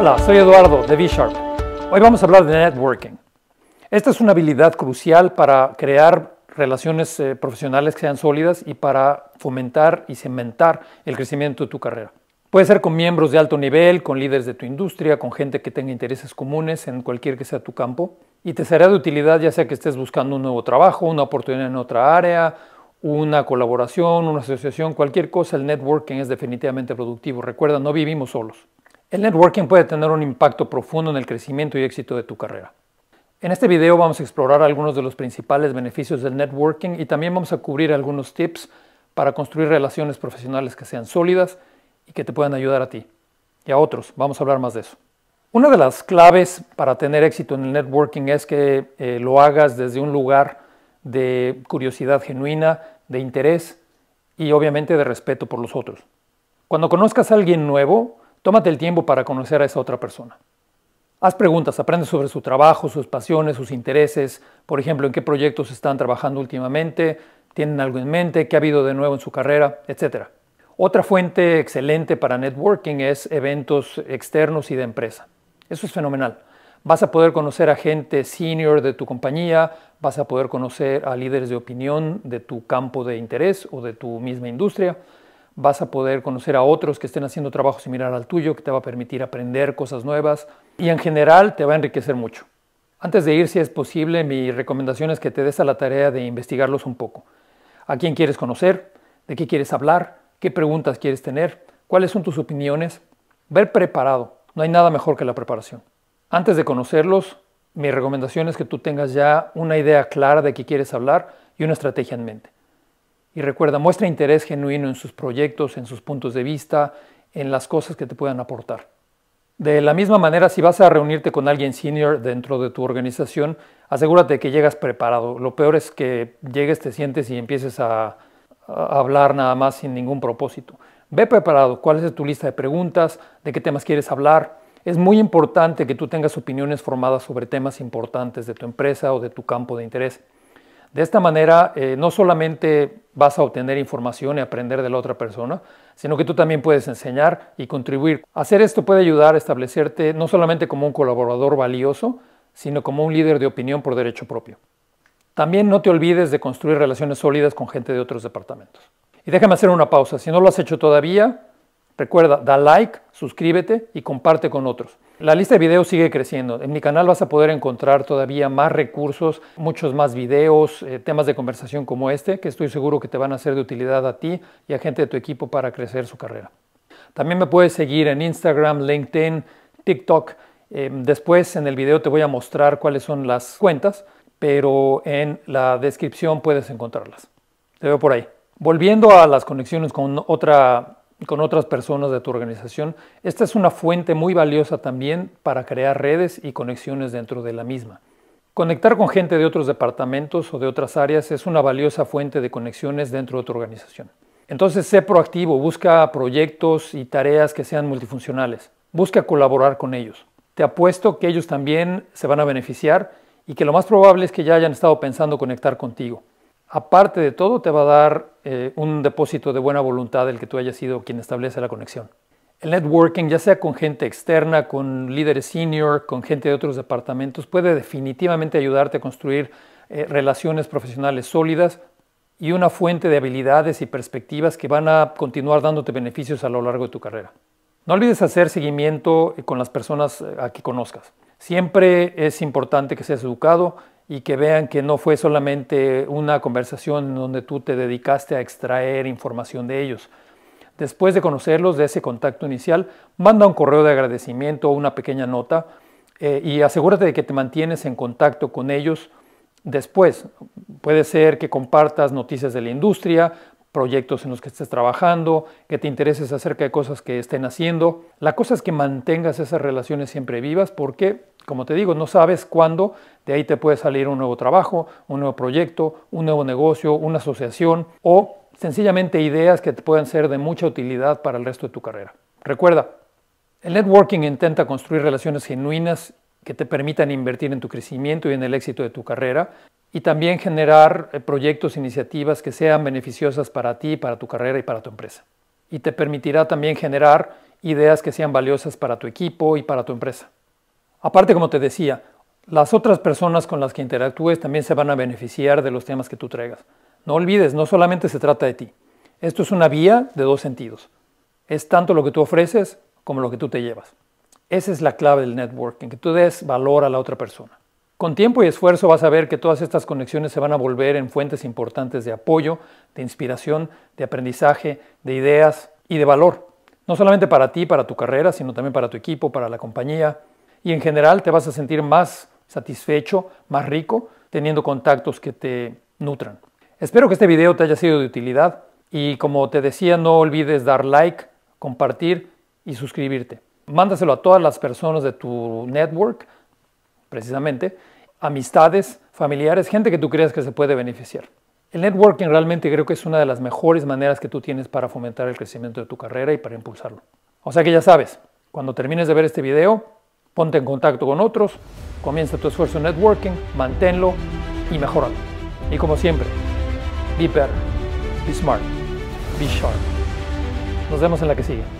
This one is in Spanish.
Hola, soy Eduardo de B-Sharp. Hoy vamos a hablar de networking. Esta es una habilidad crucial para crear relaciones eh, profesionales que sean sólidas y para fomentar y cementar el crecimiento de tu carrera. Puede ser con miembros de alto nivel, con líderes de tu industria, con gente que tenga intereses comunes en cualquier que sea tu campo. Y te será de utilidad ya sea que estés buscando un nuevo trabajo, una oportunidad en otra área, una colaboración, una asociación, cualquier cosa, el networking es definitivamente productivo. Recuerda, no vivimos solos. El networking puede tener un impacto profundo en el crecimiento y éxito de tu carrera. En este video vamos a explorar algunos de los principales beneficios del networking y también vamos a cubrir algunos tips para construir relaciones profesionales que sean sólidas y que te puedan ayudar a ti y a otros. Vamos a hablar más de eso. Una de las claves para tener éxito en el networking es que eh, lo hagas desde un lugar de curiosidad genuina, de interés y obviamente de respeto por los otros. Cuando conozcas a alguien nuevo, Tómate el tiempo para conocer a esa otra persona. Haz preguntas, aprende sobre su trabajo, sus pasiones, sus intereses, por ejemplo, en qué proyectos están trabajando últimamente, tienen algo en mente, qué ha habido de nuevo en su carrera, etc. Otra fuente excelente para networking es eventos externos y de empresa. Eso es fenomenal. Vas a poder conocer a gente senior de tu compañía, vas a poder conocer a líderes de opinión de tu campo de interés o de tu misma industria, vas a poder conocer a otros que estén haciendo trabajo similar al tuyo, que te va a permitir aprender cosas nuevas y en general te va a enriquecer mucho. Antes de ir, si es posible, mi recomendación es que te des a la tarea de investigarlos un poco. ¿A quién quieres conocer? ¿De qué quieres hablar? ¿Qué preguntas quieres tener? ¿Cuáles son tus opiniones? Ver preparado. No hay nada mejor que la preparación. Antes de conocerlos, mi recomendación es que tú tengas ya una idea clara de qué quieres hablar y una estrategia en mente. Y recuerda, muestra interés genuino en sus proyectos, en sus puntos de vista, en las cosas que te puedan aportar. De la misma manera, si vas a reunirte con alguien senior dentro de tu organización, asegúrate que llegas preparado. Lo peor es que llegues, te sientes y empieces a, a hablar nada más sin ningún propósito. Ve preparado cuál es tu lista de preguntas, de qué temas quieres hablar. Es muy importante que tú tengas opiniones formadas sobre temas importantes de tu empresa o de tu campo de interés. De esta manera, eh, no solamente vas a obtener información y aprender de la otra persona, sino que tú también puedes enseñar y contribuir. Hacer esto puede ayudar a establecerte no solamente como un colaborador valioso, sino como un líder de opinión por derecho propio. También no te olvides de construir relaciones sólidas con gente de otros departamentos. Y déjame hacer una pausa. Si no lo has hecho todavía, Recuerda, da like, suscríbete y comparte con otros. La lista de videos sigue creciendo. En mi canal vas a poder encontrar todavía más recursos, muchos más videos, eh, temas de conversación como este, que estoy seguro que te van a ser de utilidad a ti y a gente de tu equipo para crecer su carrera. También me puedes seguir en Instagram, LinkedIn, TikTok. Eh, después en el video te voy a mostrar cuáles son las cuentas, pero en la descripción puedes encontrarlas. Te veo por ahí. Volviendo a las conexiones con otra con otras personas de tu organización, esta es una fuente muy valiosa también para crear redes y conexiones dentro de la misma. Conectar con gente de otros departamentos o de otras áreas es una valiosa fuente de conexiones dentro de tu organización. Entonces, sé proactivo, busca proyectos y tareas que sean multifuncionales. Busca colaborar con ellos. Te apuesto que ellos también se van a beneficiar y que lo más probable es que ya hayan estado pensando conectar contigo. Aparte de todo, te va a dar eh, un depósito de buena voluntad el que tú hayas sido quien establece la conexión. El networking, ya sea con gente externa, con líderes senior, con gente de otros departamentos, puede definitivamente ayudarte a construir eh, relaciones profesionales sólidas y una fuente de habilidades y perspectivas que van a continuar dándote beneficios a lo largo de tu carrera. No olvides hacer seguimiento eh, con las personas a que conozcas. Siempre es importante que seas educado y que vean que no fue solamente una conversación donde tú te dedicaste a extraer información de ellos. Después de conocerlos, de ese contacto inicial, manda un correo de agradecimiento o una pequeña nota eh, y asegúrate de que te mantienes en contacto con ellos después. Puede ser que compartas noticias de la industria, proyectos en los que estés trabajando, que te intereses acerca de cosas que estén haciendo. La cosa es que mantengas esas relaciones siempre vivas porque como te digo, no sabes cuándo de ahí te puede salir un nuevo trabajo, un nuevo proyecto, un nuevo negocio, una asociación o sencillamente ideas que te puedan ser de mucha utilidad para el resto de tu carrera. Recuerda, el networking intenta construir relaciones genuinas que te permitan invertir en tu crecimiento y en el éxito de tu carrera y también generar eh, proyectos, iniciativas que sean beneficiosas para ti, para tu carrera y para tu empresa. Y te permitirá también generar ideas que sean valiosas para tu equipo y para tu empresa. Aparte, como te decía, las otras personas con las que interactúes también se van a beneficiar de los temas que tú traigas. No olvides, no solamente se trata de ti. Esto es una vía de dos sentidos. Es tanto lo que tú ofreces como lo que tú te llevas. Esa es la clave del networking, que tú des valor a la otra persona. Con tiempo y esfuerzo vas a ver que todas estas conexiones se van a volver en fuentes importantes de apoyo, de inspiración, de aprendizaje, de ideas y de valor. No solamente para ti, para tu carrera, sino también para tu equipo, para la compañía, y en general te vas a sentir más satisfecho, más rico, teniendo contactos que te nutran. Espero que este video te haya sido de utilidad y como te decía, no olvides dar like, compartir y suscribirte. Mándaselo a todas las personas de tu network, precisamente, amistades, familiares, gente que tú creas que se puede beneficiar. El networking realmente creo que es una de las mejores maneras que tú tienes para fomentar el crecimiento de tu carrera y para impulsarlo. O sea que ya sabes, cuando termines de ver este video, Ponte en contacto con otros, comienza tu esfuerzo en networking, manténlo y mejóralo. Y como siempre, be better, be smart, be sharp. Nos vemos en la que sigue.